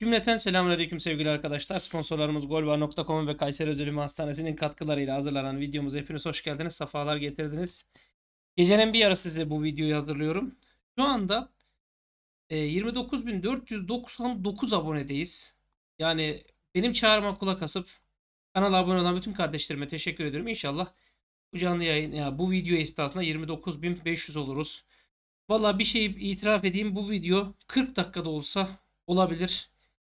Cümleten selamünaleyküm sevgili arkadaşlar. Sponsorlarımız golbar.com ve Kayseri Özel Hastanesi'nin katkılarıyla hazırlanan videomuz, hepiniz hoş geldiniz. Safalar getirdiniz. Gecenin bir yarısı size bu videoyu hazırlıyorum. Şu anda 29.499 e, abonedeyiz. Yani benim çağrıma kulak asıp kanala abone olan bütün kardeşlerime teşekkür ediyorum. İnşallah bu canlı yayın ya bu video esnasında 29.500 oluruz. Valla bir şey itiraf edeyim bu video 40 dakikada olsa olabilir.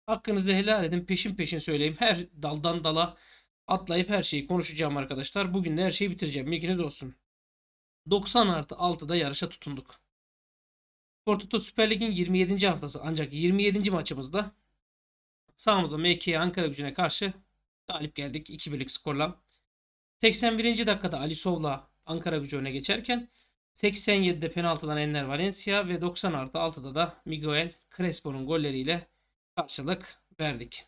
Hakkınızı helal edin. Peşin peşin söyleyeyim. Her daldan dala atlayıp her şeyi konuşacağım arkadaşlar. Bugün de her şeyi bitireceğim. Bilginiz olsun. 90 artı 6'da yarışa tutunduk. Portoto Süper Lig'in 27. haftası ancak 27. maçımızda sahamızda MK Ankara gücüne karşı galip geldik 2-1'lik skorla. 81. dakikada Ali Sov'la Ankara gücü öne geçerken 87'de penaltıdan Enner Valencia ve 90 artı 6'da da Miguel Crespo'nun golleriyle karşılık verdik.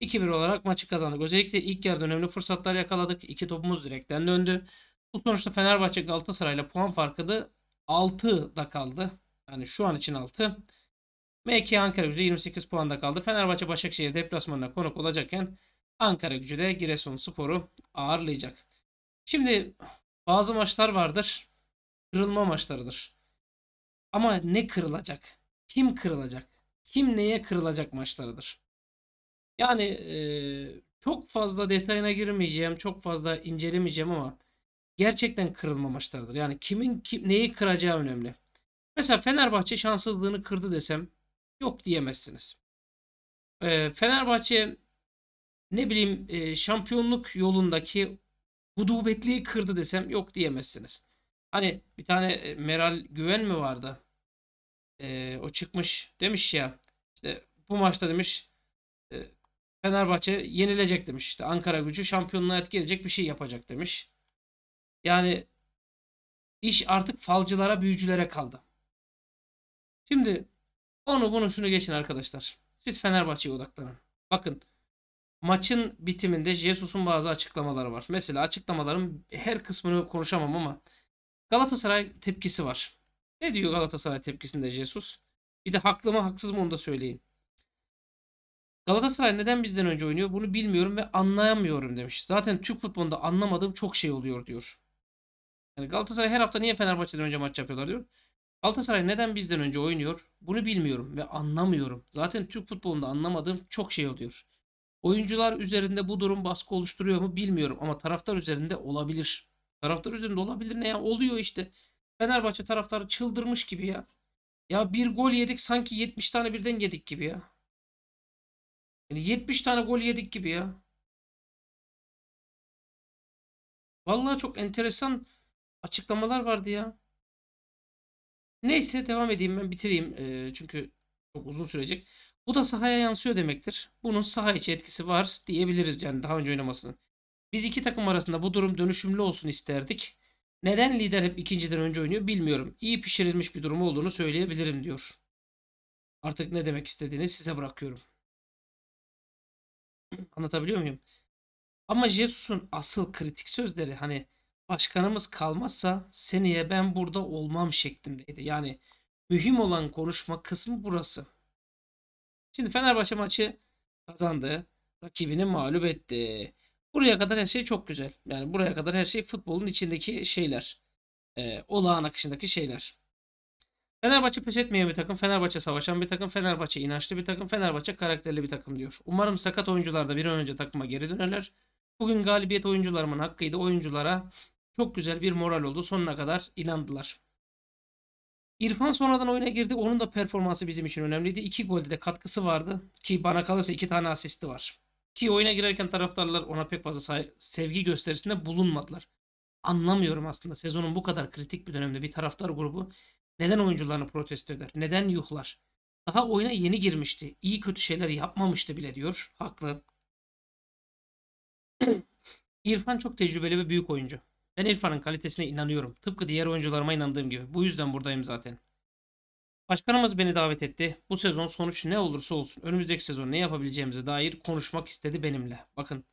2-1 olarak maçı kazandık. Özellikle ilk yarıda önemli fırsatlar yakaladık. İki topumuz direkten döndü. Bu sonuçta Fenerbahçe ile puan farkı da 6 da kaldı. Yani şu an için 6. MK Ankara Gücü 28 puanda kaldı. Fenerbahçe Başakşehir deplasmanına konuk olacakken Ankara Gücü de Giresunspor'u ağırlayacak. Şimdi bazı maçlar vardır. Kırılma maçlarıdır. Ama ne kırılacak? Kim kırılacak? kim neye kırılacak maçlarıdır. Yani e, çok fazla detayına girmeyeceğim, çok fazla incelemeyeceğim ama gerçekten kırılma maçlarıdır. Yani kimin kim, neyi kıracağı önemli. Mesela Fenerbahçe şanssızlığını kırdı desem yok diyemezsiniz. E, Fenerbahçe ne bileyim e, şampiyonluk yolundaki hudubetliği kırdı desem yok diyemezsiniz. Hani bir tane e, Meral Güven mi vardı? e, o çıkmış demiş ya işte bu maçta demiş e, Fenerbahçe yenilecek demiş. İşte Ankara gücü şampiyonluğa etkileyecek bir şey yapacak demiş. Yani iş artık falcılara büyücülere kaldı. Şimdi onu bunu şunu geçin arkadaşlar. Siz Fenerbahçe'ye odaklanın. Bakın maçın bitiminde Jesus'un bazı açıklamaları var. Mesela açıklamaların her kısmını konuşamam ama Galatasaray tepkisi var. Ne diyor Galatasaray tepkisinde Jesus? Bir de haklı mı haksız mı onu da söyleyin. Galatasaray neden bizden önce oynuyor bunu bilmiyorum ve anlayamıyorum demiş. Zaten Türk futbolunda anlamadığım çok şey oluyor diyor. Yani Galatasaray her hafta niye Fenerbahçe'den önce maç yapıyorlar diyor. Galatasaray neden bizden önce oynuyor bunu bilmiyorum ve anlamıyorum. Zaten Türk futbolunda anlamadığım çok şey oluyor. Oyuncular üzerinde bu durum baskı oluşturuyor mu bilmiyorum ama taraftar üzerinde olabilir. Taraftar üzerinde olabilir ne ya oluyor işte. Fenerbahçe taraftarı çıldırmış gibi ya. Ya bir gol yedik sanki 70 tane birden yedik gibi ya. Yani 70 tane gol yedik gibi ya. Vallahi çok enteresan açıklamalar vardı ya. Neyse devam edeyim ben bitireyim. E, çünkü çok uzun sürecek. Bu da sahaya yansıyor demektir. Bunun saha içi etkisi var diyebiliriz yani daha önce oynamasının. Biz iki takım arasında bu durum dönüşümlü olsun isterdik. Neden lider hep ikinciden önce oynuyor bilmiyorum. İyi pişirilmiş bir durumu olduğunu söyleyebilirim diyor. Artık ne demek istediğini size bırakıyorum. Anlatabiliyor muyum? Ama Jesus'un asıl kritik sözleri hani başkanımız kalmazsa seneye ben burada olmam şeklindeydi. Yani mühim olan konuşma kısmı burası. Şimdi Fenerbahçe maçı kazandı. Rakibini mağlup etti. Buraya kadar her şey çok güzel. Yani buraya kadar her şey futbolun içindeki şeyler. E, olağan akışındaki şeyler. Fenerbahçe pes etmeyen bir takım, Fenerbahçe savaşan bir takım, Fenerbahçe inançlı bir takım, Fenerbahçe karakterli bir takım diyor. Umarım sakat oyuncular da bir an önce takıma geri dönerler. Bugün galibiyet oyuncularımın hakkıydı. Oyunculara çok güzel bir moral oldu. Sonuna kadar inandılar. İrfan sonradan oyuna girdi. Onun da performansı bizim için önemliydi. İki golde de katkısı vardı. Ki bana kalırsa iki tane asisti var. Ki oyuna girerken taraftarlar ona pek fazla sevgi gösterisinde bulunmadılar. Anlamıyorum aslında sezonun bu kadar kritik bir dönemde bir taraftar grubu neden oyuncularını protesto eder? Neden yuhlar? Daha oyuna yeni girmişti. İyi kötü şeyler yapmamıştı bile diyor. Haklı. İrfan çok tecrübeli ve büyük oyuncu. Ben İrfan'ın kalitesine inanıyorum. Tıpkı diğer oyuncularıma inandığım gibi. Bu yüzden buradayım zaten. Başkanımız beni davet etti. Bu sezon sonuç ne olursa olsun önümüzdeki sezon ne yapabileceğimize dair konuşmak istedi benimle. Bakın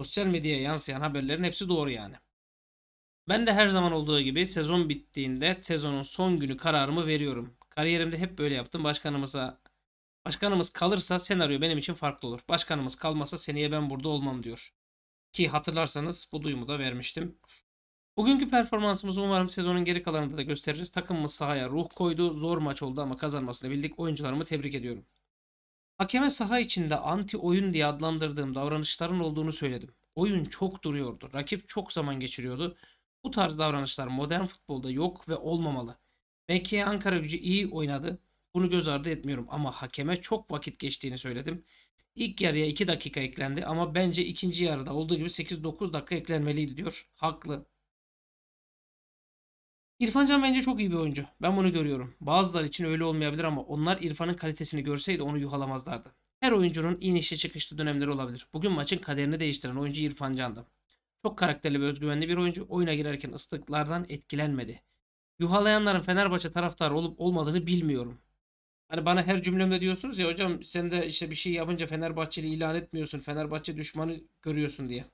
sosyal medyaya yansıyan haberlerin hepsi doğru yani. Ben de her zaman olduğu gibi sezon bittiğinde sezonun son günü kararımı veriyorum. Kariyerimde hep böyle yaptım. Başkanımıza Başkanımız kalırsa senaryo benim için farklı olur. Başkanımız kalmasa seneye ben burada olmam diyor. Ki hatırlarsanız bu duyumu da vermiştim. Bugünkü performansımızı umarım sezonun geri kalanında da gösteririz. Takımımız sahaya ruh koydu. Zor maç oldu ama kazanmasını bildik. Oyuncularımı tebrik ediyorum. Hakeme saha içinde anti oyun diye adlandırdığım davranışların olduğunu söyledim. Oyun çok duruyordu. Rakip çok zaman geçiriyordu. Bu tarz davranışlar modern futbolda yok ve olmamalı. Mekke'ye Ankara gücü iyi oynadı. Bunu göz ardı etmiyorum ama hakeme çok vakit geçtiğini söyledim. İlk yarıya 2 dakika eklendi ama bence ikinci yarıda olduğu gibi 8-9 dakika eklenmeliydi diyor. Haklı. İrfan Can bence çok iyi bir oyuncu. Ben bunu görüyorum. Bazılar için öyle olmayabilir ama onlar İrfan'ın kalitesini görseydi onu yuhalamazlardı. Her oyuncunun inişli çıkışlı dönemleri olabilir. Bugün maçın kaderini değiştiren oyuncu İrfan Can'dı. Çok karakterli ve özgüvenli bir oyuncu oyuna girerken ıslıklardan etkilenmedi. Yuhalayanların Fenerbahçe taraftarı olup olmadığını bilmiyorum. Hani bana her cümlemde diyorsunuz ya hocam sen de işte bir şey yapınca Fenerbahçeli ilan etmiyorsun. Fenerbahçe düşmanı görüyorsun diye.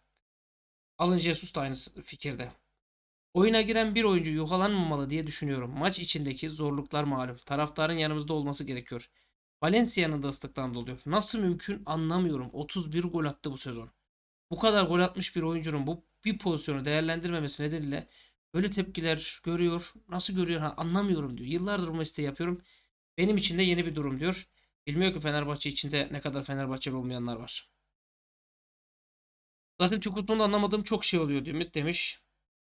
Alın Jesus da aynı fikirde. Oyuna giren bir oyuncu yuhalanmamalı diye düşünüyorum. Maç içindeki zorluklar malum. Taraftarın yanımızda olması gerekiyor. Valencia'nın da ıslıktan doluyor. Nasıl mümkün anlamıyorum. 31 gol attı bu sezon. Bu kadar gol atmış bir oyuncunun bu bir pozisyonu değerlendirmemesi nedeniyle böyle tepkiler görüyor. Nasıl görüyor ha, anlamıyorum diyor. Yıllardır bu mesleği yapıyorum. Benim için de yeni bir durum diyor. Bilmiyor ki Fenerbahçe içinde ne kadar Fenerbahçe olmayanlar var. Zaten Türk futbolunda anlamadığım çok şey oluyor diyor Ümit demiş.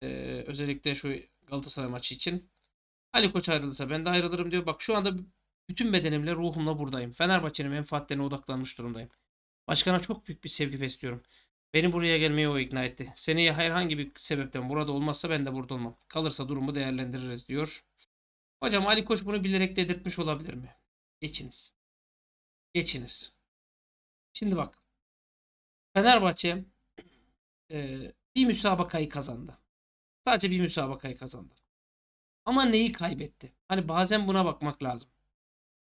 Ee, özellikle şu Galatasaray maçı için. Ali Koç ayrılırsa ben de ayrılırım diyor. Bak şu anda bütün bedenimle ruhumla buradayım. Fenerbahçe'nin menfaatlerine odaklanmış durumdayım. Başkana çok büyük bir sevgi besliyorum. Beni buraya gelmeye o ikna etti. Seneye herhangi bir sebepten burada olmazsa ben de burada olmam. Kalırsa durumu değerlendiririz diyor. Hocam Ali Koç bunu bilerek dedirtmiş olabilir mi? Geçiniz. Geçiniz. Şimdi bak. Fenerbahçe e, bir müsabakayı kazandı. Sadece bir müsabakayı kazandı. Ama neyi kaybetti? Hani bazen buna bakmak lazım.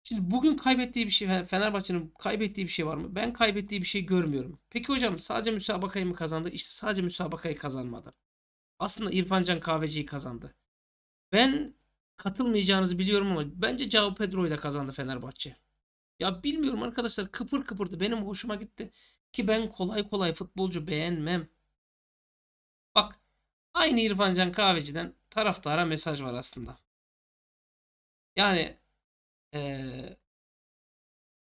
Şimdi bugün kaybettiği bir şey, Fenerbahçe'nin kaybettiği bir şey var mı? Ben kaybettiği bir şey görmüyorum. Peki hocam sadece müsabakayı mı kazandı? İşte sadece müsabakayı kazanmadı. Aslında İrfan Can Kahveci'yi kazandı. Ben katılmayacağınızı biliyorum ama bence Cao Pedro'yu da kazandı Fenerbahçe. Ya bilmiyorum arkadaşlar kıpır kıpırdı. Benim hoşuma gitti. Ki ben kolay kolay futbolcu beğenmem. Aynı İrfan Can Kahveci'den taraftara mesaj var aslında. Yani ee,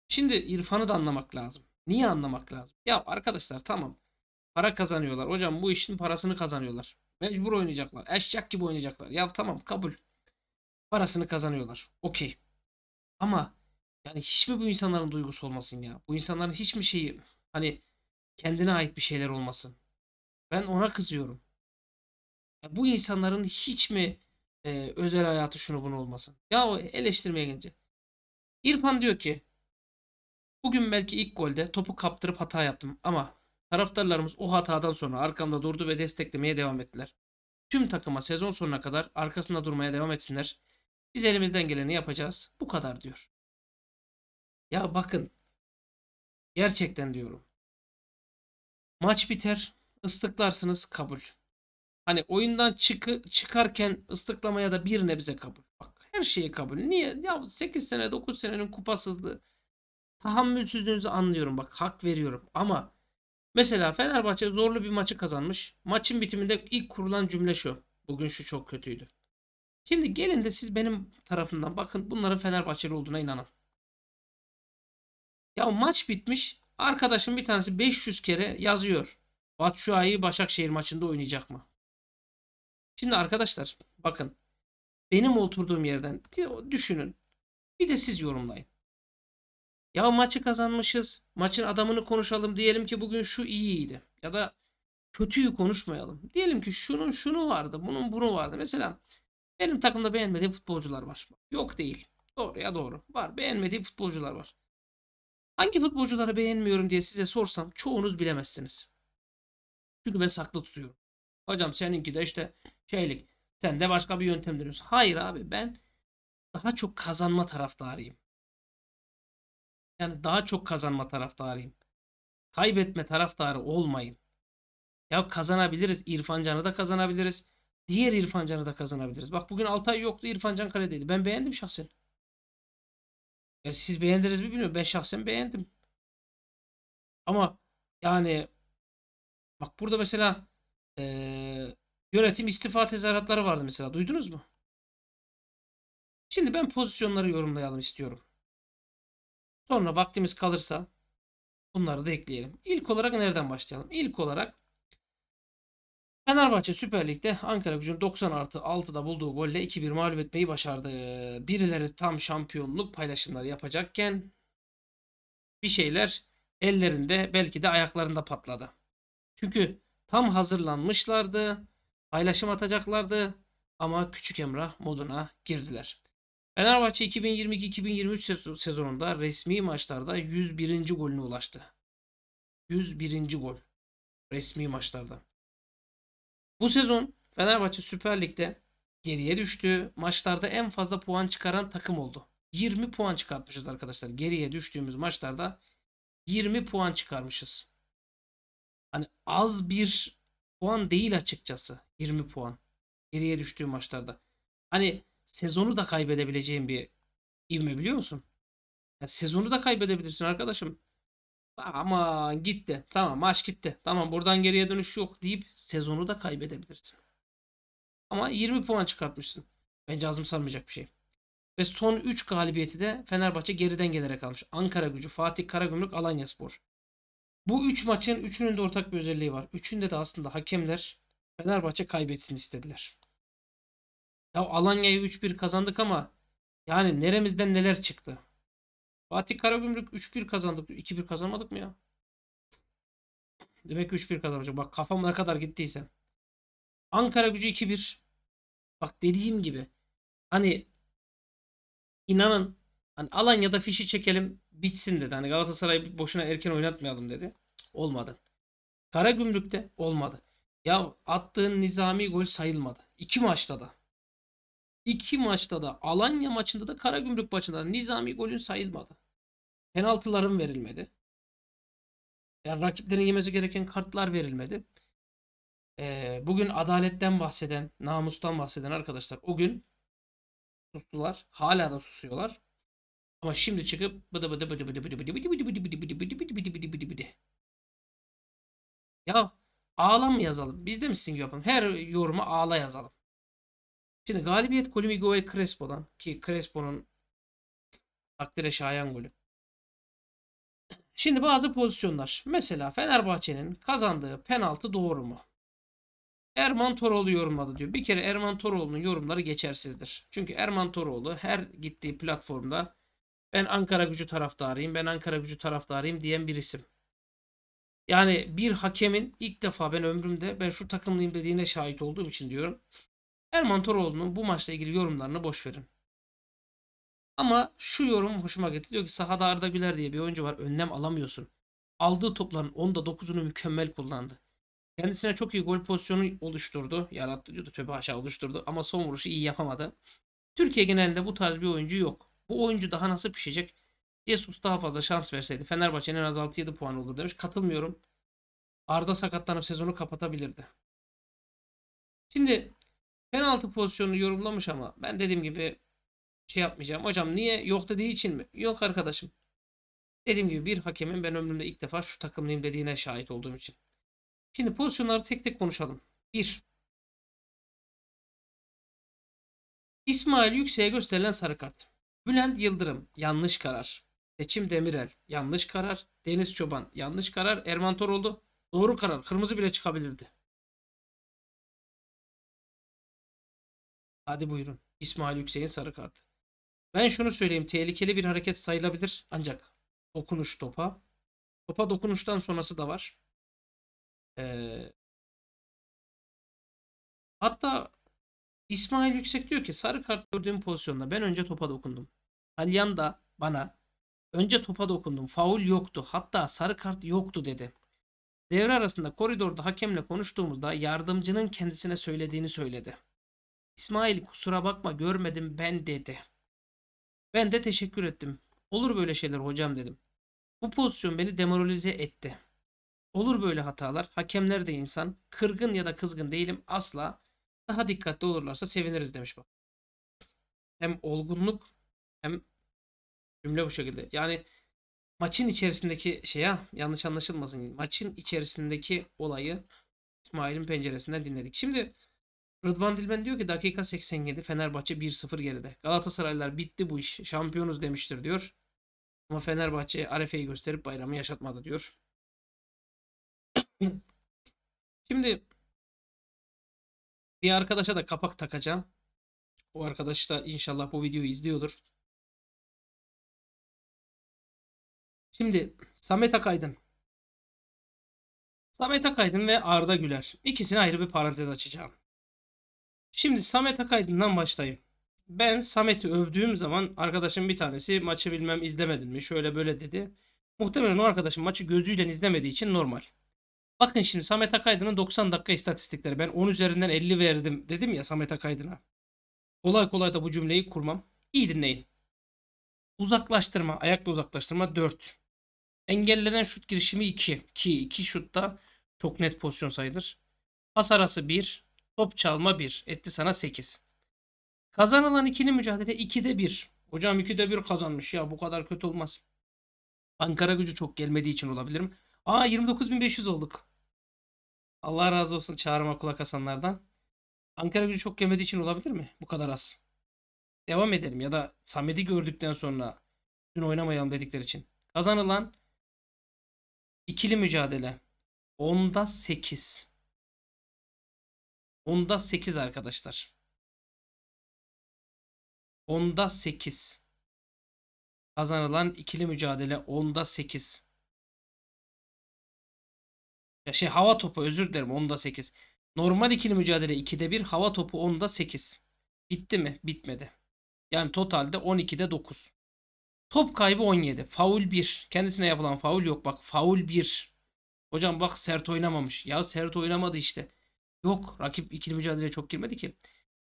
şimdi İrfan'ı da anlamak lazım. Niye anlamak lazım? Ya arkadaşlar tamam para kazanıyorlar. Hocam bu işin parasını kazanıyorlar. Mecbur oynayacaklar. Eşek gibi oynayacaklar. Ya tamam kabul. Parasını kazanıyorlar. Okey. Ama yani hiç mi bu insanların duygusu olmasın ya? Bu insanların hiç mi şeyi hani kendine ait bir şeyler olmasın? Ben ona kızıyorum. Bu insanların hiç mi e, özel hayatı şunu bunu olmasın? Ya o eleştirmeye gelince. İrfan diyor ki bugün belki ilk golde topu kaptırıp hata yaptım ama taraftarlarımız o hatadan sonra arkamda durdu ve desteklemeye devam ettiler. Tüm takıma sezon sonuna kadar arkasında durmaya devam etsinler. Biz elimizden geleni yapacağız. Bu kadar diyor. Ya bakın. Gerçekten diyorum. Maç biter. ıslıklarsınız kabul. Hani oyundan çıkı, çıkarken ıstıklamaya da bir nebze kabul. Bak her şeyi kabul. Niye? Ya 8 sene 9 senenin kupasızlığı. Tahammülsüzlüğünüzü anlıyorum bak hak veriyorum ama mesela Fenerbahçe zorlu bir maçı kazanmış. Maçın bitiminde ilk kurulan cümle şu. Bugün şu çok kötüydü. Şimdi gelin de siz benim tarafından bakın bunların Fenerbahçeli olduğuna inanın. Ya maç bitmiş. Arkadaşım bir tanesi 500 kere yazıyor. Batshuayi Başakşehir maçında oynayacak mı? Şimdi arkadaşlar bakın benim oturduğum yerden bir düşünün. Bir de siz yorumlayın. Ya maçı kazanmışız. Maçın adamını konuşalım. Diyelim ki bugün şu iyiydi. Ya da kötüyü konuşmayalım. Diyelim ki şunun şunu vardı. Bunun bunu vardı. Mesela benim takımda beğenmediğim futbolcular var. Yok değil. Doğru ya doğru. Var. Beğenmediğim futbolcular var. Hangi futbolcuları beğenmiyorum diye size sorsam çoğunuz bilemezsiniz. Çünkü ben saklı tutuyorum. Hocam seninki de işte şeylik. Sen de başka bir yöntem deniyorsun. Hayır abi ben daha çok kazanma taraftarıyım. Yani daha çok kazanma taraftarıyım. Kaybetme taraftarı olmayın. Ya kazanabiliriz. İrfan Can'ı da kazanabiliriz. Diğer İrfan Can'ı da kazanabiliriz. Bak bugün Altay yoktu. İrfan İrfancan kaledeydi. Ben beğendim şahsen. Yani siz beğendiniz mi bilmiyorum. Ben şahsen beğendim. Ama yani bak burada mesela ee, yönetim istifa tezahüratları vardı mesela. Duydunuz mu? Şimdi ben pozisyonları yorumlayalım istiyorum. Sonra vaktimiz kalırsa bunları da ekleyelim. İlk olarak nereden başlayalım? İlk olarak Fenerbahçe Süper Lig'de Ankara gücünün 90 artı 6'da bulduğu golle 2-1 mağlup etmeyi başardı. Birileri tam şampiyonluk paylaşımları yapacakken bir şeyler ellerinde belki de ayaklarında patladı. Çünkü tam hazırlanmışlardı paylaşım atacaklardı ama Küçük Emrah moduna girdiler. Fenerbahçe 2022-2023 sezonunda resmi maçlarda 101. golüne ulaştı. 101. gol resmi maçlarda. Bu sezon Fenerbahçe Süper Lig'de geriye düştü. Maçlarda en fazla puan çıkaran takım oldu. 20 puan çıkartmışız arkadaşlar. Geriye düştüğümüz maçlarda 20 puan çıkarmışız. Hani az bir puan değil açıkçası. 20 puan. Geriye düştüğü maçlarda. Hani sezonu da kaybedebileceğim bir ivme biliyor musun? Yani sezonu da kaybedebilirsin arkadaşım. Ama gitti. Tamam maç gitti. Tamam buradan geriye dönüş yok deyip sezonu da kaybedebilirsin. Ama 20 puan çıkartmışsın. Bence azım sarmayacak bir şey. Ve son 3 galibiyeti de Fenerbahçe geriden gelerek almış. Ankara gücü, Fatih Karagümrük, Alanya Spor. Bu 3 üç maçın üçünün de ortak bir özelliği var. Üçünde de aslında hakemler Fenerbahçe kaybetsin istediler. Ya Alanya'yı 3-1 kazandık ama yani neremizden neler çıktı. Fatih Karagümrük 3-1 kazandık. 2-1 kazanmadık mı ya? Demek ki 3-1 kazanacak. Bak kafam ne kadar gittiyse. Ankara gücü 2-1. Bak dediğim gibi. Hani inanın hani Alanya'da fişi çekelim bitsin dedi. Hani Galatasaray'ı boşuna erken oynatmayalım dedi. Olmadı. Karagümrük'te olmadı. Ya attığın nizami gol sayılmadı. İki maçta da. İki maçta da Alanya maçında da Karagümrük maçında da nizami golün sayılmadı. Penaltıların verilmedi. Yani rakiplerin yemesi gereken kartlar verilmedi. Ee, bugün adaletten bahseden, namustan bahseden arkadaşlar o gün sustular. Hala da susuyorlar. Ama şimdi çıkıp bıdı bıdı bıdı bıdı bıdı bıdı bıdı bıdı bıdı bıdı bıdı bıdı bıdı bıdı bıdı bıdı bıdı. Ya ağlam mı yazalım? Biz de mi sizin gibi yapalım? Her yoruma ağla yazalım. Şimdi galibiyet golü Miguel Crespo'dan ki Crespo'nun takdire şayan golü. Şimdi bazı pozisyonlar. Mesela Fenerbahçe'nin kazandığı penaltı doğru mu? Erman Toroğlu yorumladı diyor. Bir kere Erman Toroğlu'nun yorumları geçersizdir. Çünkü Erman Toroğlu her gittiği platformda ben Ankara gücü taraftarıyım, ben Ankara gücü taraftarıyım diyen bir isim. Yani bir hakemin ilk defa ben ömrümde ben şu takımlıyım dediğine şahit olduğum için diyorum. Erman Toroğlu'nun bu maçla ilgili yorumlarını boş verin. Ama şu yorum hoşuma gitti. Diyor ki sahada Arda Güler diye bir oyuncu var. Önlem alamıyorsun. Aldığı topların 10'da 9'unu mükemmel kullandı. Kendisine çok iyi gol pozisyonu oluşturdu. Yarattı diyordu. Tövbe aşağı oluşturdu. Ama son vuruşu iyi yapamadı. Türkiye genelinde bu tarz bir oyuncu yok. Bu oyuncu daha nasıl pişecek? Jesus daha fazla şans verseydi Fenerbahçe'nin en az 6-7 puan olur demiş. Katılmıyorum. Arda sakatlanıp sezonu kapatabilirdi. Şimdi penaltı pozisyonunu yorumlamış ama ben dediğim gibi şey yapmayacağım. Hocam niye yok dediği için mi? Yok arkadaşım. Dediğim gibi bir hakemin ben ömrümde ilk defa şu takımlıyım dediğine şahit olduğum için. Şimdi pozisyonları tek tek konuşalım. 1. İsmail Yüksek'e gösterilen sarı kart. Bülent Yıldırım yanlış karar. Seçim Demirel yanlış karar. Deniz Çoban yanlış karar. Erman Toroğlu doğru karar. Kırmızı bile çıkabilirdi. Hadi buyurun. İsmail Yüksek'in sarı kartı. Ben şunu söyleyeyim. Tehlikeli bir hareket sayılabilir. Ancak dokunuş topa. Topa dokunuştan sonrası da var. Ee, hatta İsmail Yüksek diyor ki sarı kart gördüğüm pozisyonda ben önce topa dokundum. Alyan da bana önce topa dokundum. Faul yoktu. Hatta sarı kart yoktu dedi. Devre arasında koridorda hakemle konuştuğumuzda yardımcının kendisine söylediğini söyledi. İsmail kusura bakma görmedim ben dedi. Ben de teşekkür ettim. Olur böyle şeyler hocam dedim. Bu pozisyon beni demoralize etti. Olur böyle hatalar. Hakemler de insan. Kırgın ya da kızgın değilim asla. Daha dikkatli olurlarsa seviniriz demiş bak. Hem olgunluk hem cümle bu şekilde. Yani maçın içerisindeki şey yanlış anlaşılmasın. Maçın içerisindeki olayı İsmail'in penceresinden dinledik. Şimdi Rıdvan Dilmen diyor ki dakika 87 Fenerbahçe 1-0 geride. Galatasaraylar bitti bu iş şampiyonuz demiştir diyor. Ama Fenerbahçe Arefe'yi gösterip bayramı yaşatmadı diyor. Şimdi bir arkadaşa da kapak takacağım. O arkadaş da inşallah bu videoyu izliyordur. Şimdi Samet Akaydın. Samet Akaydın ve Arda Güler. İkisine ayrı bir parantez açacağım. Şimdi Samet Akaydın'dan başlayayım. Ben Samet'i övdüğüm zaman arkadaşım bir tanesi maçı bilmem izlemedin mi şöyle böyle dedi. Muhtemelen o arkadaşın maçı gözüyle izlemediği için normal. Bakın şimdi Samet Akaydın'ın 90 dakika istatistikleri. Ben 10 üzerinden 50 verdim dedim ya Samet Akaydın'a. Kolay kolay da bu cümleyi kurmam. İyi dinleyin. Uzaklaştırma, ayakla uzaklaştırma 4. Engellenen şut girişimi 2. Ki 2 şut da çok net pozisyon sayılır. Pas arası 1. Top çalma 1. Etti sana 8. Kazanılan ikili mücadele 2'de 1. Hocam 2'de 1 kazanmış ya bu kadar kötü olmaz. Ankara gücü çok gelmediği için olabilirim. Aa 29.500 olduk. Allah razı olsun çağrıma kulak asanlardan. Ankara gücü çok yemediği için olabilir mi? Bu kadar az. Devam edelim ya da Samet'i gördükten sonra dün oynamayalım dedikleri için. Kazanılan ikili mücadele. Onda 8. Onda 8 arkadaşlar. Onda 8. Kazanılan ikili mücadele onda 8. Ya şey hava topu özür dilerim 10'da 8. Normal ikili mücadele 2'de 1, hava topu 10'da 8. Bitti mi? Bitmedi. Yani totalde 12'de 9. Top kaybı 17. Faul 1. Kendisine yapılan faul yok. Bak faul 1. Hocam bak sert oynamamış. Ya sert oynamadı işte. Yok. Rakip ikili mücadele çok girmedi ki.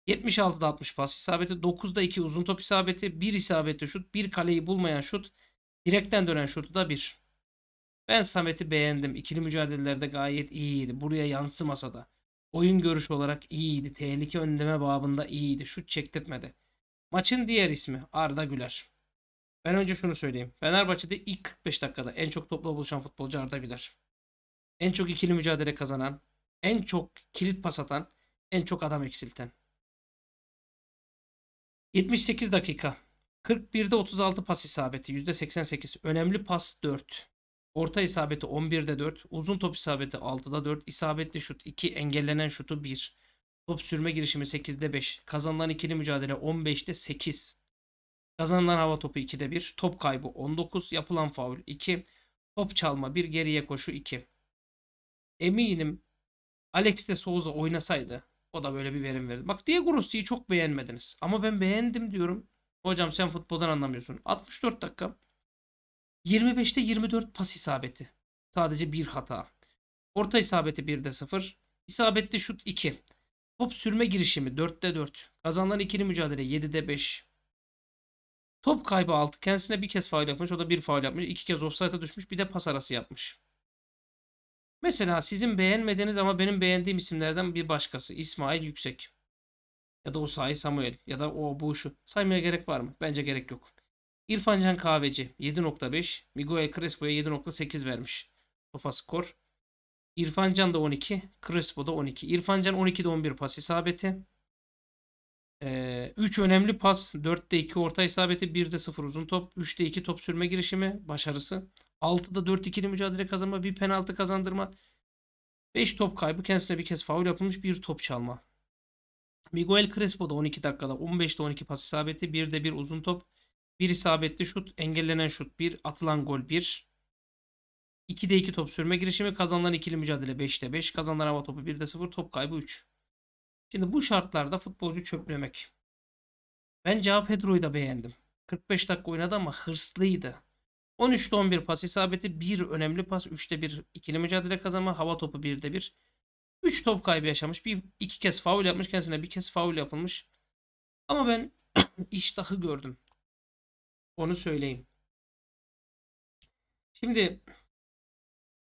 76'da 60 pas isabeti. 9'da 2 uzun top isabeti. 1 isabetli şut. 1 kaleyi bulmayan şut. Direkten dönen şutu da 1. Ben Samet'i beğendim. İkili mücadelelerde gayet iyiydi. Buraya yansımasa da. Oyun görüşü olarak iyiydi. Tehlike önleme babında iyiydi. Şut çektirtmedi. Maçın diğer ismi Arda Güler. Ben önce şunu söyleyeyim. Fenerbahçe'de ilk 45 dakikada en çok topla buluşan futbolcu Arda Güler. En çok ikili mücadele kazanan, en çok kilit pas atan, en çok adam eksilten. 78 dakika. 41'de 36 pas isabeti. %88. Önemli pas 4. Orta isabeti 11'de 4. Uzun top isabeti 6'da 4. İsabetli şut 2. Engellenen şutu 1. Top sürme girişimi 8'de 5. Kazanılan ikili mücadele 15'te 8. Kazanılan hava topu 2'de 1. Top kaybı 19. Yapılan faul 2. Top çalma 1. Geriye koşu 2. Eminim Alex de Souza oynasaydı o da böyle bir verim verdi. Bak Diego Rossi'yi çok beğenmediniz. Ama ben beğendim diyorum. Hocam sen futboldan anlamıyorsun. 64 dakika. 25'te 24 pas isabeti. Sadece bir hata. Orta isabeti 1'de 0. İsabetli şut 2. Top sürme girişimi 4'te 4. Kazanılan ikili mücadele 7'de 5. Top kaybı 6. Kendisine bir kez faul yapmış. O da bir faul yapmış. İki kez offside'a düşmüş. Bir de pas arası yapmış. Mesela sizin beğenmediğiniz ama benim beğendiğim isimlerden bir başkası. İsmail Yüksek. Ya da o Sahi Samuel. Ya da o bu şu. Saymaya gerek var mı? Bence gerek yok. İrfan Can Kahveci 7.5. Miguel Crespo'ya 7.8 vermiş. Tofa skor. İrfan Can da 12. Crespo da 12. İrfan Can 12'de 11 pas isabeti. Ee, önemli pas. 4'te 2 orta isabeti. 1'de 0 uzun top. 3'te 2 top sürme girişimi. Başarısı. 6'da 4-2'li mücadele kazanma. Bir penaltı kazandırma. 5 top kaybı. Kendisine bir kez faul yapılmış. Bir top çalma. Miguel Crespo da 12 dakikada 15'te 12 pas isabeti. 1'de 1 uzun top. Bir isabetli şut, engellenen şut 1, atılan gol 1. 2'de 2 top sürme girişimi, kazanılan ikili mücadele 5'te 5, kazanılan hava topu 1'de 0, top kaybı 3. Şimdi bu şartlarda futbolcu çöplemek. Ben cevap Pedro'yu da beğendim. 45 dakika oynadı ama hırslıydı. 13'te 11 pas isabeti, 1 önemli pas, 3'te 1 ikili mücadele kazanma, hava topu 1'de 1. 3 top kaybı yaşamış. Bir, iki kez faul yapmış kendisine bir kez faul yapılmış. Ama ben iştahı gördüm. Onu söyleyeyim. Şimdi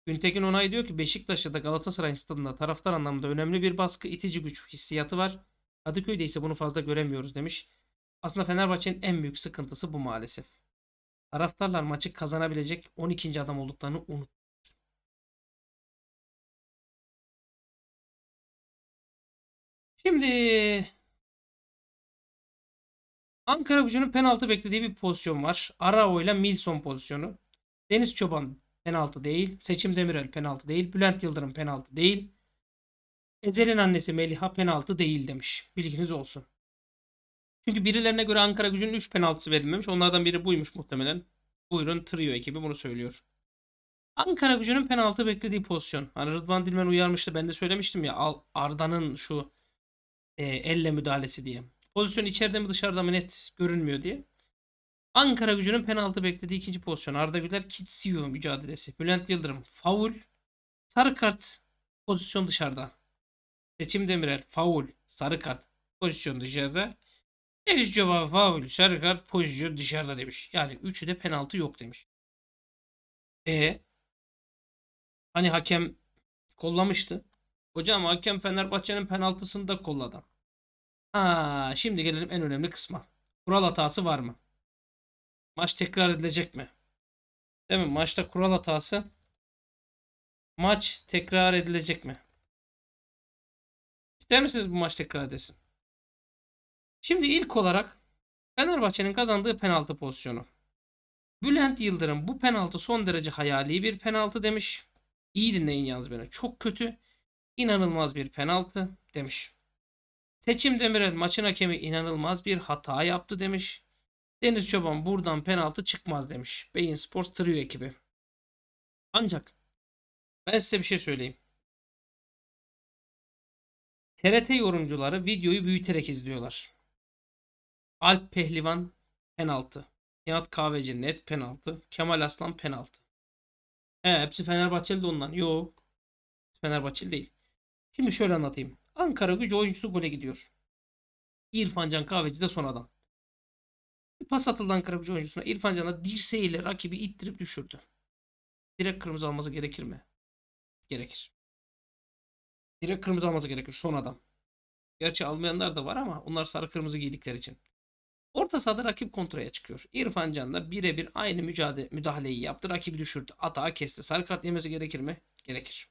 Güntekin Onay diyor ki Beşiktaş'ta da Galatasaray stadında taraftar anlamında önemli bir baskı, itici güç hissiyatı var. Kadıköy'de ise bunu fazla göremiyoruz demiş. Aslında Fenerbahçe'nin en büyük sıkıntısı bu maalesef. Taraftarlar maçı kazanabilecek 12. adam olduklarını unut. Şimdi Ankara gücünün penaltı beklediği bir pozisyon var. Arao ile Milson pozisyonu. Deniz Çoban penaltı değil. Seçim Demirel penaltı değil. Bülent Yıldırım penaltı değil. Ezel'in annesi Meliha penaltı değil demiş. Bilginiz olsun. Çünkü birilerine göre Ankara gücünün 3 penaltısı verilmemiş. Onlardan biri buymuş muhtemelen. Buyurun Trio ekibi bunu söylüyor. Ankara gücünün penaltı beklediği pozisyon. Hani Rıdvan Dilmen uyarmıştı. Ben de söylemiştim ya Arda'nın şu e, elle müdahalesi diye. Pozisyon içeride mi dışarıda mı net görünmüyor diye. Ankara gücünün penaltı beklediği ikinci pozisyon. Arda Güler Kitsiyo mücadelesi. Bülent Yıldırım faul. Sarı kart pozisyon dışarıda. Seçim Demirel faul. Sarı kart pozisyon dışarıda. Elis Coba faul. Sarı kart pozisyon dışarıda demiş. Yani üçü de penaltı yok demiş. E hani hakem kollamıştı. Hocam hakem Fenerbahçe'nin penaltısını da kolladı. Ha, şimdi gelelim en önemli kısma. Kural hatası var mı? Maç tekrar edilecek mi? Değil mi? Maçta kural hatası. Maç tekrar edilecek mi? İster misiniz bu maç tekrar edilsin? Şimdi ilk olarak Fenerbahçe'nin kazandığı penaltı pozisyonu. Bülent Yıldırım bu penaltı son derece hayali bir penaltı demiş. İyi dinleyin yalnız beni. Çok kötü, inanılmaz bir penaltı demiş. Seçim Demirel maçın hakemi inanılmaz bir hata yaptı demiş. Deniz Çoban buradan penaltı çıkmaz demiş. Beyin Sports Trio ekibi. Ancak ben size bir şey söyleyeyim. TRT yorumcuları videoyu büyüterek izliyorlar. Alp Pehlivan penaltı. Nihat Kahveci net penaltı. Kemal Aslan penaltı. He, hepsi Fenerbahçeli de ondan. Yo. Fenerbahçeli değil. Şimdi şöyle anlatayım. Ankara gücü oyuncusu gole gidiyor. İrfan Can Kahveci de son adam. Bir pas atıldı Ankara gücü oyuncusuna. İrfan Can'a dirseğiyle rakibi ittirip düşürdü. Direkt kırmızı alması gerekir mi? Gerekir. Direkt kırmızı alması gerekir son adam. Gerçi almayanlar da var ama onlar sarı kırmızı giydikleri için. Orta sahada rakip kontraya çıkıyor. İrfan Can da birebir aynı mücadele, müdahaleyi yaptı. Rakibi düşürdü. Atağı kesti. Sarı kart yemesi gerekir mi? Gerekir.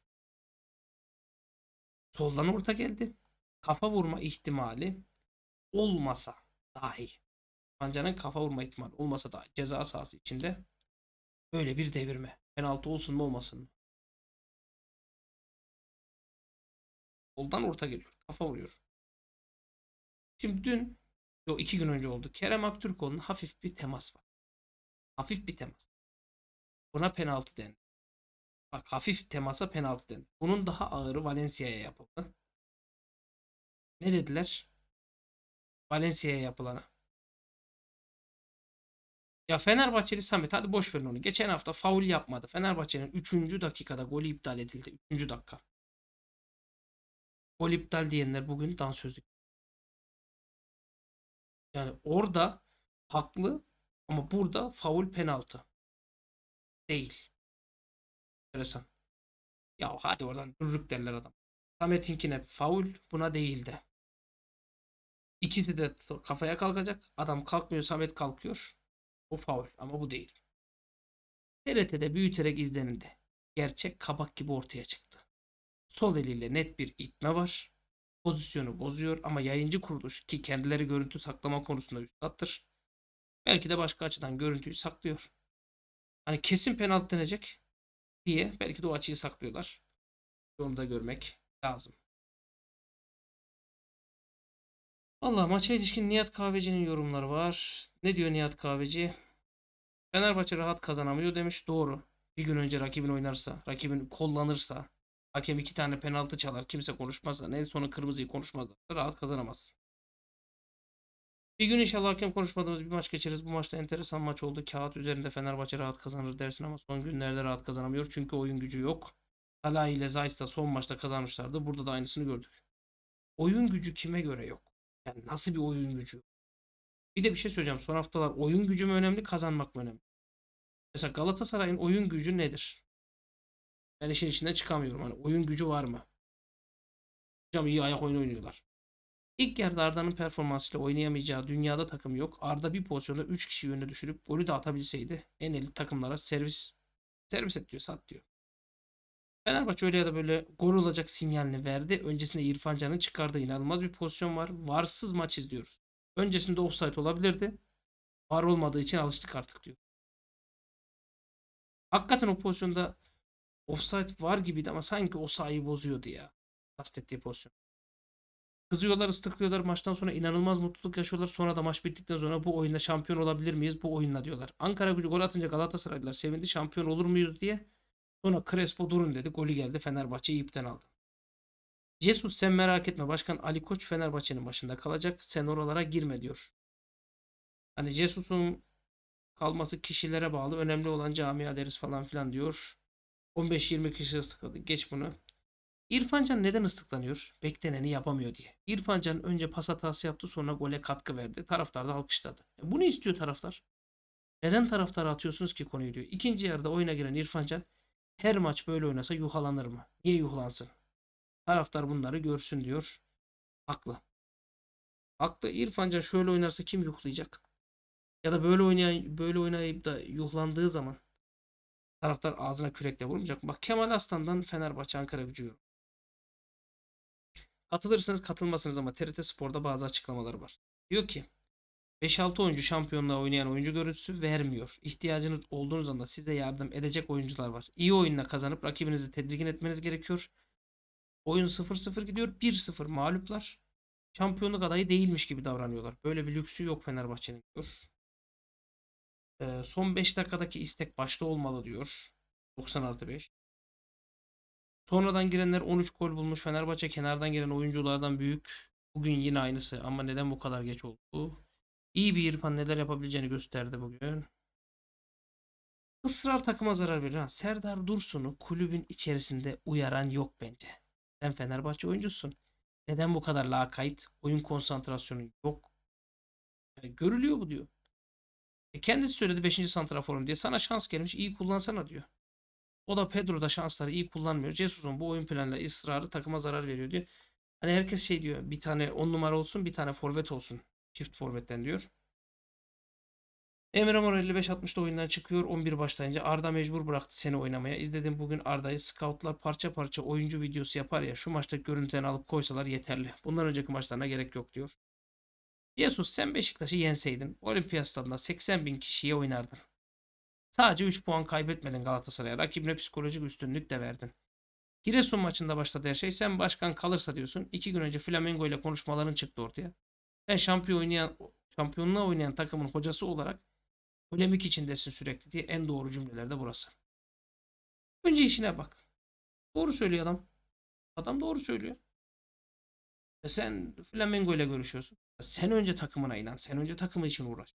Soldan orta geldi. Kafa vurma ihtimali olmasa dahi. Sanca'nın kafa vurma ihtimali olmasa dahi ceza sahası içinde böyle bir devirme. Penaltı olsun mu olmasın mı? Soldan orta geliyor. Kafa vuruyor. Şimdi dün o iki gün önce oldu. Kerem Aktürkoğlu'nun hafif bir temas var. Hafif bir temas. Buna penaltı dendi. Bak hafif temasa penaltı denir. Bunun daha ağırı Valencia'ya yapıldı. Ne dediler? Valencia'ya yapılana. Ya Fenerbahçeli Samet hadi boş verin onu. Geçen hafta faul yapmadı. Fenerbahçe'nin 3. dakikada golü iptal edildi. 3. dakika. Gol iptal diyenler bugün dansözlük. Yani orada haklı ama burada faul penaltı. Değil enteresan. Ya hadi oradan dururuk derler adam. Samet'inkine faul buna değildi. İkisi de kafaya kalkacak. Adam kalkmıyor Samet kalkıyor. O faul ama bu değil. TRT'de büyüterek izlenildi. Gerçek kabak gibi ortaya çıktı. Sol eliyle net bir itme var. Pozisyonu bozuyor ama yayıncı kuruluş ki kendileri görüntü saklama konusunda üstattır. Belki de başka açıdan görüntüyü saklıyor. Hani kesin penaltı denecek diye belki de o açıyı saklıyorlar. Onu da görmek lazım. Valla maça ilişkin Nihat Kahveci'nin yorumları var. Ne diyor Nihat Kahveci? Fenerbahçe rahat kazanamıyor demiş. Doğru. Bir gün önce rakibin oynarsa, rakibin kollanırsa, hakem iki tane penaltı çalar, kimse konuşmazsa, en sonu kırmızıyı konuşmazsa rahat kazanamazsın. Bir gün inşallah hakem konuşmadığımız bir maç geçeriz. Bu maçta enteresan maç oldu. Kağıt üzerinde Fenerbahçe rahat kazanır dersin ama son günlerde rahat kazanamıyor. Çünkü oyun gücü yok. Alay ile Zayt da son maçta kazanmışlardı. Burada da aynısını gördük. Oyun gücü kime göre yok? Yani nasıl bir oyun gücü? Bir de bir şey söyleyeceğim. Son haftalar oyun gücü mü önemli, kazanmak mı önemli? Mesela Galatasaray'ın oyun gücü nedir? Ben işin içinden çıkamıyorum. Hani oyun gücü var mı? Hocam iyi ayak oyunu oynuyorlar. İlk yarıda Arda'nın performansıyla oynayamayacağı dünyada takım yok. Arda bir pozisyonda 3 kişi önüne düşürüp golü de atabilseydi en elit takımlara servis servis et diyor, sat diyor. Fenerbahçe öyle ya da böyle gol olacak sinyalini verdi. Öncesinde İrfan Can'ın çıkardığı inanılmaz bir pozisyon var. Varsız maç izliyoruz. Öncesinde offside olabilirdi. Var olmadığı için alıştık artık diyor. Hakikaten o pozisyonda offside var gibiydi ama sanki o sahayı bozuyordu ya. Kastettiği pozisyon. Kızıyorlar, ıslıklıyorlar. Maçtan sonra inanılmaz mutluluk yaşıyorlar. Sonra da maç bittikten sonra bu oyunla şampiyon olabilir miyiz? Bu oyunla diyorlar. Ankara gücü gol atınca Galatasaraylılar sevindi. Şampiyon olur muyuz diye. Sonra Crespo durun dedi. Golü geldi. Fenerbahçe ipten aldı. Jesus sen merak etme. Başkan Ali Koç Fenerbahçe'nin başında kalacak. Sen oralara girme diyor. Hani Jesus'un kalması kişilere bağlı. Önemli olan camia deriz falan filan diyor. 15-20 kişi sıkıldı. Geç bunu. İrfancan neden ıslıklanıyor? Bekleneni yapamıyor diye. İrfancan önce pas hatası yaptı sonra gole katkı verdi. Taraftar da alkışladı. E bunu istiyor taraftar. Neden taraftara atıyorsunuz ki konuyu diyor. İkinci yarıda oyuna giren İrfancan her maç böyle oynasa yuhalanır mı? Niye yuhlansın? Taraftar bunları görsün diyor. Haklı. Haklı. İrfancan şöyle oynarsa kim yuhlayacak? Ya da böyle oynayan böyle oynayıp da yuhlandığı zaman taraftar ağzına kürekle vurmayacak mı? Bak Kemal Aslan'dan Fenerbahçe Ankara gücü yorum. Katılırsanız katılmasınız ama TRT Spor'da bazı açıklamaları var. Diyor ki 5-6 oyuncu şampiyonluğa oynayan oyuncu görüntüsü vermiyor. İhtiyacınız olduğunuz anda size yardım edecek oyuncular var. İyi oyunla kazanıp rakibinizi tedirgin etmeniz gerekiyor. Oyun 0-0 gidiyor. 1-0 mağluplar. Şampiyonluk adayı değilmiş gibi davranıyorlar. Böyle bir lüksü yok Fenerbahçe'nin diyor. Ee, son 5 dakikadaki istek başta olmalı diyor. 90 artı 5. Sonradan girenler 13 gol bulmuş. Fenerbahçe kenardan gelen oyunculardan büyük. Bugün yine aynısı ama neden bu kadar geç oldu? İyi bir İrfan neler yapabileceğini gösterdi bugün. Israr takıma zarar verir. Ha, Serdar Dursun'u kulübün içerisinde uyaran yok bence. Sen Fenerbahçe oyuncusun. Neden bu kadar lakayt? Oyun konsantrasyonu yok. Yani görülüyor bu diyor. E kendisi söyledi 5. santraforum diye. Sana şans gelmiş iyi kullansana diyor. O da Pedro da şansları iyi kullanmıyor. Jesus'un bu oyun planıyla ısrarı takıma zarar veriyor diyor. Hani herkes şey diyor bir tane 10 numara olsun bir tane forvet olsun. Çift forvetten diyor. Emre Mor 55-60'da oyundan çıkıyor. 11 başlayınca Arda mecbur bıraktı seni oynamaya. İzledim bugün Arda'yı. Scoutlar parça parça oyuncu videosu yapar ya. Şu maçta görüntülerini alıp koysalar yeterli. Bundan önceki maçlarına gerek yok diyor. Jesus sen Beşiktaş'ı yenseydin Olimpiyat stadında 80 bin kişiye oynardın. Sadece 3 puan kaybetmedin Galatasaray'a. Rakibine psikolojik üstünlük de verdin. Giresun maçında başladı her şey. Sen başkan kalırsa diyorsun. 2 gün önce Flamengo ile konuşmaların çıktı ortaya. Sen şampiyon oynayan, şampiyonluğa oynayan takımın hocası olarak polemik içindesin sürekli diye en doğru cümlelerde burası. Önce işine bak. Doğru söylüyor adam. Adam doğru söylüyor. E sen Flamengo ile görüşüyorsun. Sen önce takımına inan. Sen önce takım için uğraş.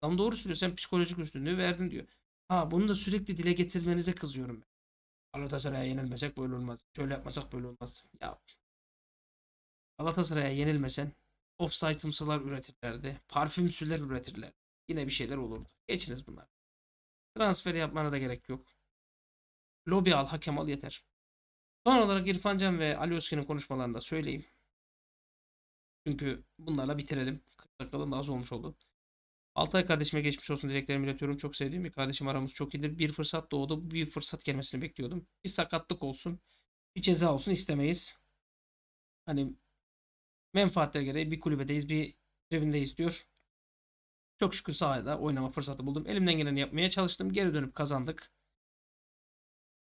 Tam doğru söylüyor. Sen psikolojik üstünlüğü verdin diyor. Ha bunu da sürekli dile getirmenize kızıyorum ben. Galatasaray'a yenilmesek böyle olmaz. Şöyle yapmasak böyle olmaz. Ya Galatasaray'a yenilmesen offsite'ımsılar üretirlerdi. parfüm Parfümsüler üretirler. Yine bir şeyler olurdu. Geçiniz bunlar. Transferi yapmana da gerek yok. Lobi al, hakem al yeter. Son olarak İrfan Can ve Ali Özken'in konuşmalarını da söyleyeyim. Çünkü bunlarla bitirelim. 40 dakikalığın da az olmuş oldu. Altay kardeşime geçmiş olsun dileklerimi iletiyorum. Çok sevdiğim bir kardeşim aramız çok iyidir. Bir fırsat doğdu. Bir fırsat gelmesini bekliyordum. Bir sakatlık olsun. Bir ceza olsun istemeyiz. Hani menfaatlere gereği bir kulübedeyiz. Bir cebindeyiz diyor. Çok şükür sahada oynama fırsatı buldum. Elimden geleni yapmaya çalıştım. Geri dönüp kazandık.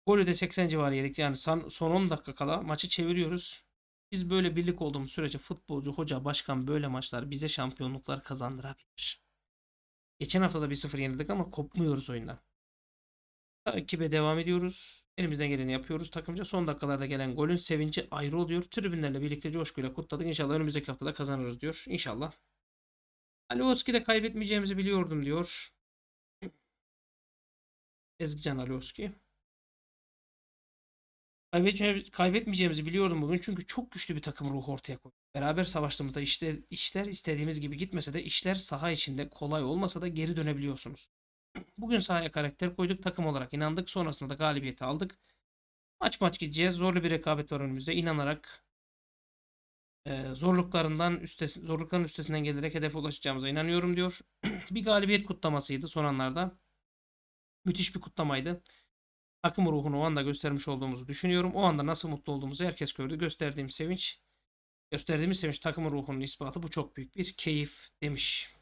Golü de 80 civarı yedik. Yani son 10 dakika kala maçı çeviriyoruz. Biz böyle birlik olduğumuz sürece futbolcu, hoca, başkan böyle maçlar bize şampiyonluklar kazandırabilir. Geçen hafta da 1-0 yenildik ama kopmuyoruz oyundan. Takibe devam ediyoruz. Elimizden geleni yapıyoruz. Takımca son dakikalarda gelen golün sevinci ayrı oluyor. Tribünlerle birlikte coşkuyla kutladık. İnşallah önümüzdeki haftada kazanırız diyor. İnşallah. Alioski de kaybetmeyeceğimizi biliyordum diyor. Ezgican Alioski. Kaybetmeyeceğimizi biliyordum bugün çünkü çok güçlü bir takım ruhu ortaya koydu. Beraber savaştığımızda işler, işler istediğimiz gibi gitmese de işler saha içinde kolay olmasa da geri dönebiliyorsunuz. Bugün sahaya karakter koyduk, takım olarak inandık, sonrasında da galibiyeti aldık. Maç maç gideceğiz. Zorlu bir rekabet var önümüzde. İnanarak e, zorluklarından üstesi, zorlukların üstesinden gelerek hedefe ulaşacağımıza inanıyorum diyor. bir galibiyet kutlamasıydı son anlarda. Müthiş bir kutlamaydı. Takım ruhunu o anda göstermiş olduğumuzu düşünüyorum. O anda nasıl mutlu olduğumuzu herkes gördü. Gösterdiğim sevinç gösterdiğimiz demiş takım ruhunun ispatı bu çok büyük bir keyif demiş.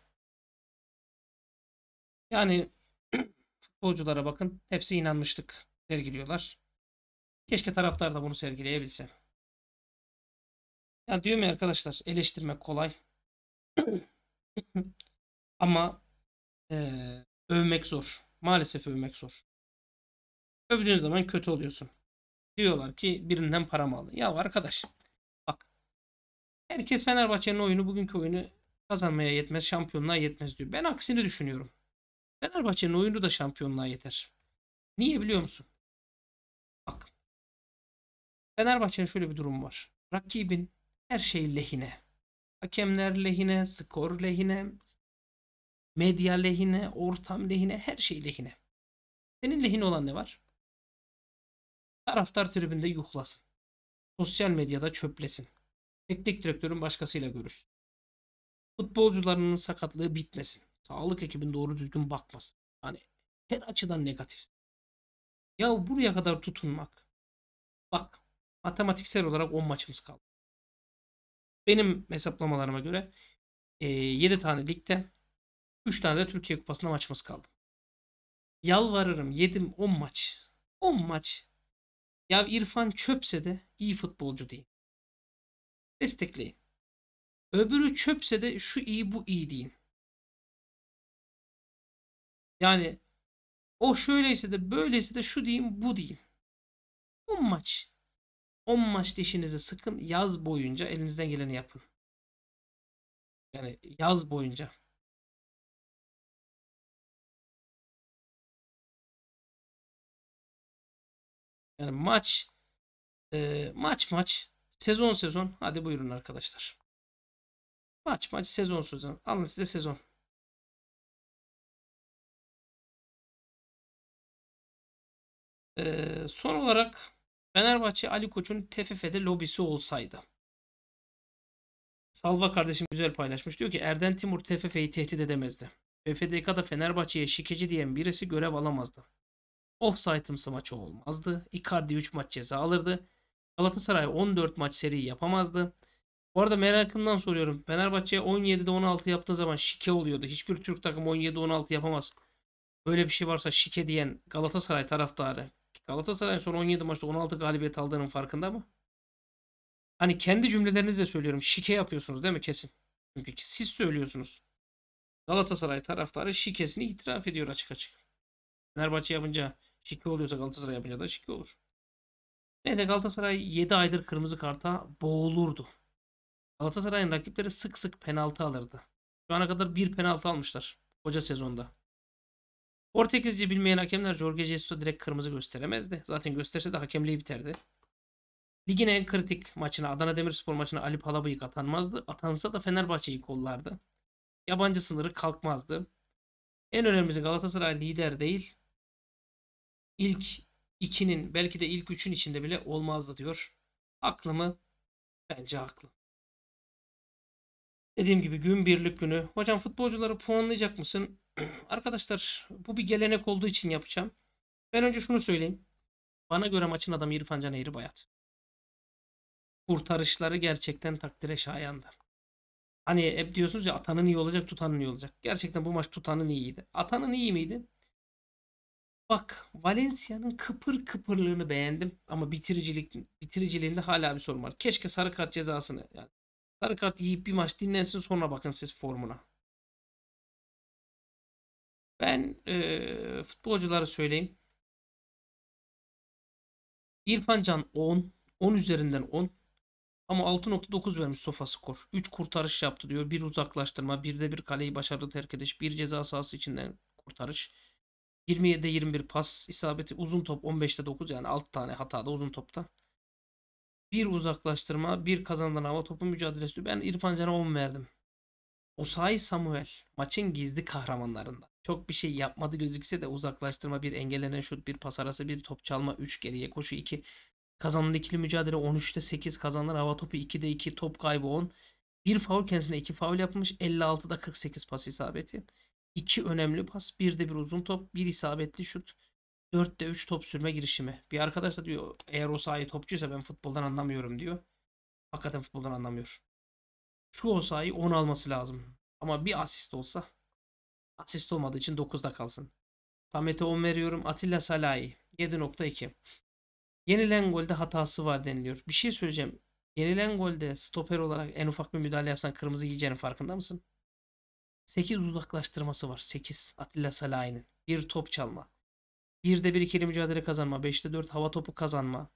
Yani futbolculara bakın hepsi inanmıştık sergiliyorlar. Keşke taraftar da bunu sergileyebilse. Ya diyorum ya arkadaşlar eleştirmek kolay. Ama e, övmek zor. Maalesef övmek zor. Övdüğün zaman kötü oluyorsun. Diyorlar ki birinden para mı aldın? Ya arkadaş Herkes Fenerbahçe'nin oyunu bugünkü oyunu kazanmaya yetmez, şampiyonluğa yetmez diyor. Ben aksini düşünüyorum. Fenerbahçe'nin oyunu da şampiyonluğa yeter. Niye biliyor musun? Bak. Fenerbahçe'nin şöyle bir durumu var. Rakibin her şey lehine. Hakemler lehine, skor lehine, medya lehine, ortam lehine, her şey lehine. Senin lehine olan ne var? Taraftar tribünde yuhlasın. Sosyal medyada çöplesin. Teknik direktörün başkasıyla görüşsün. Futbolcularının sakatlığı bitmesin. Sağlık ekibin doğru düzgün bakmasın. Hani her açıdan negatif. Ya buraya kadar tutunmak. Bak matematiksel olarak 10 maçımız kaldı. Benim hesaplamalarıma göre 7 tane ligde 3 tane de Türkiye Kupası'nda maçımız kaldı. Yalvarırım yedim 10 maç. 10 maç. Ya İrfan çöpse de iyi futbolcu değil. Destekleyin. Öbürü çöpse de şu iyi bu iyi deyin. Yani o şöyleyse de böyleyse de şu diyeyim bu diyeyim. 10 maç. 10 maç dişinizi sıkın. Yaz boyunca elinizden geleni yapın. Yani yaz boyunca. Yani maç e, maç maç Sezon sezon. Hadi buyurun arkadaşlar. Maç maç sezon sezon. Alın size sezon. Ee, son olarak Fenerbahçe Ali Koç'un TFF'de lobisi olsaydı. Salva kardeşim güzel paylaşmış. Diyor ki Erden Timur TFF'yi tehdit edemezdi. Ve FDK'da Fenerbahçe'ye şikeci diyen birisi görev alamazdı. Offside'ımsı maçı olmazdı. Icardi 3 maç ceza alırdı. Galatasaray 14 maç seri yapamazdı. Bu arada merakımdan soruyorum. Fenerbahçe 17'de 16 yaptığı zaman şike oluyordu. Hiçbir Türk takım 17'de 16 yapamaz. Böyle bir şey varsa şike diyen Galatasaray taraftarı. Galatasaray son 17 maçta 16 galibiyet aldığının farkında mı? Hani kendi cümlelerinizle söylüyorum. Şike yapıyorsunuz değil mi kesin? Çünkü siz söylüyorsunuz. Galatasaray taraftarı şikesini itiraf ediyor açık açık. Fenerbahçe yapınca şike oluyorsa Galatasaray yapınca da şike olur. Neyse Galatasaray 7 aydır kırmızı karta boğulurdu. Galatasaray'ın rakipleri sık sık penaltı alırdı. Şu ana kadar bir penaltı almışlar. Hoca sezonda. Portekizce bilmeyen hakemler Jorge Jesus'a direkt kırmızı gösteremezdi. Zaten gösterse de hakemliği biterdi. Ligin en kritik maçına Adana Demirspor maçına Ali Palabıyık atanmazdı. Atansa da Fenerbahçe'yi kollardı. Yabancı sınırı kalkmazdı. En önemlisi Galatasaray lider değil. İlk 2'nin belki de ilk 3'ün içinde bile olmazdı diyor. Haklı mı? Bence haklı. Dediğim gibi gün birlik günü. Hocam futbolcuları puanlayacak mısın? Arkadaşlar bu bir gelenek olduğu için yapacağım. Ben önce şunu söyleyeyim. Bana göre maçın adamı İrfan Can Eğri Bayat. Kurtarışları gerçekten takdire şayandı. Hani hep diyorsunuz ya atanın iyi olacak tutanın iyi olacak. Gerçekten bu maç tutanın iyiydi. Atanın iyi miydi? Bak Valencia'nın kıpır kıpırlığını beğendim ama bitiricilik bitiriciliğinde hala bir sorun var. Keşke sarı kart cezasını yani sarı kart yiyip bir maç dinlensin sonra bakın siz formuna. Ben e, futbolculara söyleyeyim. İrfan Can 10. 10 üzerinden 10. Ama 6.9 vermiş sofa skor. 3 kurtarış yaptı diyor. Bir uzaklaştırma, bir de bir kaleyi başarılı terk ediş, bir ceza sahası içinden kurtarış. 27'de 21 pas isabeti uzun top 15'te 9 yani 6 tane hatada uzun topta. Bir uzaklaştırma, bir kazandan hava topu mücadelesi. Ben İrfan Can'a 10 verdim. Osay Samuel maçın gizli kahramanlarında. Çok bir şey yapmadı gözükse de uzaklaştırma, bir engellenen şut, bir pas arası, bir top çalma, 3 geriye koşu, 2 kazanılan ikili mücadele 13'te 8 kazanılan hava topu 2'de 2 top kaybı 10. Bir faul kendisine 2 faul yapmış 56'da 48 pas isabeti. 2 önemli pas, bir de bir uzun top, bir isabetli şut, de 3 top sürme girişimi. Bir arkadaş da diyor eğer o sahi topçuysa ben futboldan anlamıyorum diyor. Hakikaten futboldan anlamıyor. Şu o sahi 10 alması lazım. Ama bir asist olsa asist olmadığı için 9'da kalsın. Samet'e 10 veriyorum. Atilla Salahi 7.2. Yenilen golde hatası var deniliyor. Bir şey söyleyeceğim. Yenilen golde stoper olarak en ufak bir müdahale yapsan kırmızı yiyeceğinin farkında mısın? 8 uzaklaştırması var. 8 Atilla Salahi'nin. Bir top çalma. bir de bir ikili mücadele kazanma. 5'te 4 hava topu kazanma.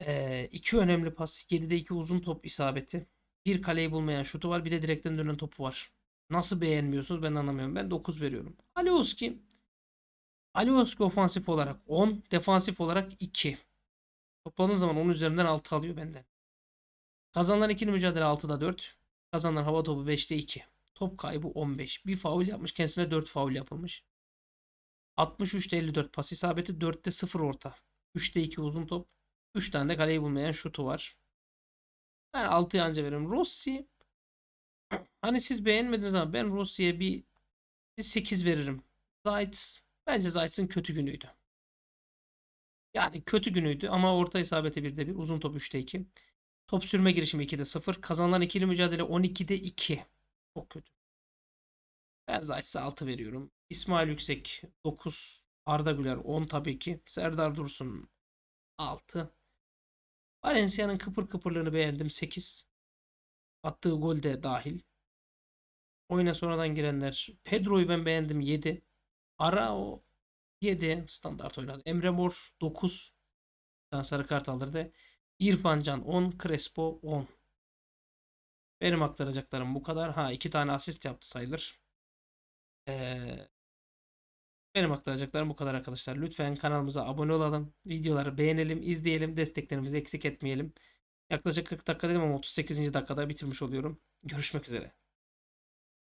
2 ee, iki önemli pas. 7'de 2 uzun top isabeti. Bir kaleyi bulmayan şutu var. Bir de direkten dönen topu var. Nasıl beğenmiyorsunuz ben anlamıyorum. Ben 9 veriyorum. Alioski Alioski ofansif olarak 10, defansif olarak 2. Topladığın zaman onun üzerinden 6 alıyor benden. Kazanılan ikili mücadele 6'da 4. Kazanan hava topu 5'te 2. Top kaybı 15. Bir faul yapmış kendisine 4 faul yapılmış. 63'te 54 pas isabeti 4'te 0 orta. 3'te 2 uzun top. 3 tane de kaleyi bulmayan şutu var. Ben 6'yı anca veririm. Rossi hani siz beğenmediniz ama ben Rossi'ye bir, bir 8 veririm. Zayt bence Zayt'ın kötü günüydü. Yani kötü günüydü ama orta isabeti 1'de 1. Uzun top 3'te 2. Top sürme girişimi 2'de 0. Kazanılan ikili mücadele 12'de 2. Çok kötü. Ben Zayt'se 6 veriyorum. İsmail Yüksek 9. Arda Güler 10 tabii ki. Serdar Dursun 6. Valencia'nın kıpır kıpırlığını beğendim 8. Attığı gol de dahil. Oyuna sonradan girenler. Pedro'yu ben beğendim 7. Arao 7 standart oynadı. Emre Mor 9. Sarı kart alırdı. İrfancan 10, Crespo 10. Benim aktaracaklarım bu kadar. Ha iki tane asist yaptı sayılır. Ee, benim aktaracaklarım bu kadar arkadaşlar. Lütfen kanalımıza abone olalım. Videoları beğenelim, izleyelim. Desteklerimizi eksik etmeyelim. Yaklaşık 40 dakika dedim ama 38. dakikada bitirmiş oluyorum. Görüşmek üzere.